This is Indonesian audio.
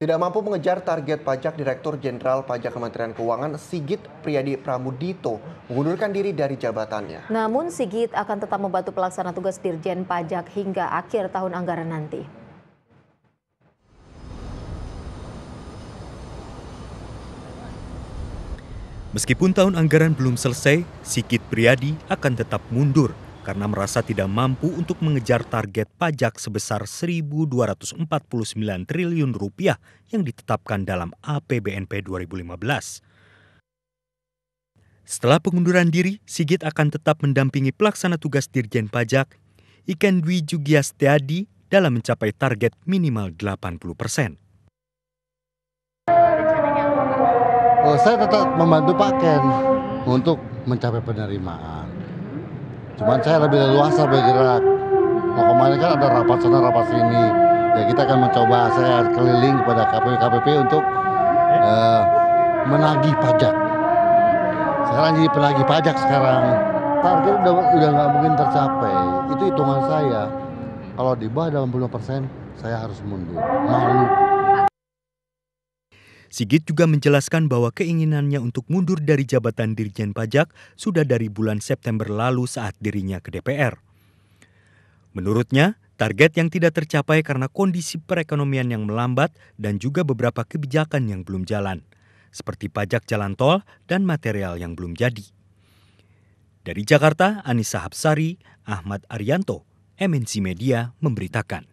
Tidak mampu mengejar target pajak, Direktur Jenderal Pajak Kementerian Keuangan Sigit Priyadi Pramudito mengundurkan diri dari jabatannya. Namun Sigit akan tetap membantu pelaksana tugas Dirjen Pajak hingga akhir tahun anggaran nanti. Meskipun tahun anggaran belum selesai, Sigit Priyadi akan tetap mundur karena merasa tidak mampu untuk mengejar target pajak sebesar 1.249 triliun rupiah yang ditetapkan dalam APBNP 2015. Setelah pengunduran diri, Sigit akan tetap mendampingi pelaksana tugas Dirjen Pajak, Iken Dwi Teadi dalam mencapai target minimal 80 persen. Oh, saya tetap membantu Pak Ken untuk mencapai penerimaan Cuman saya lebih leluasa bergerak. mau kemarin kan ada rapat sana rapat sini. Ya kita akan mencoba saya keliling kepada KPP KPP untuk uh, menagih pajak. Sekarang jadi penagih pajak sekarang. Target udah udah nggak mungkin tercapai. Itu hitungan saya. Kalau di bawah puluh persen saya harus mundur. Malu. Sigit juga menjelaskan bahwa keinginannya untuk mundur dari jabatan Dirjen Pajak sudah dari bulan September lalu saat dirinya ke DPR. Menurutnya, target yang tidak tercapai karena kondisi perekonomian yang melambat dan juga beberapa kebijakan yang belum jalan, seperti pajak jalan tol dan material yang belum jadi. Dari Jakarta, Anissa Hapsari, Ahmad Arianto, MNC Media memberitakan.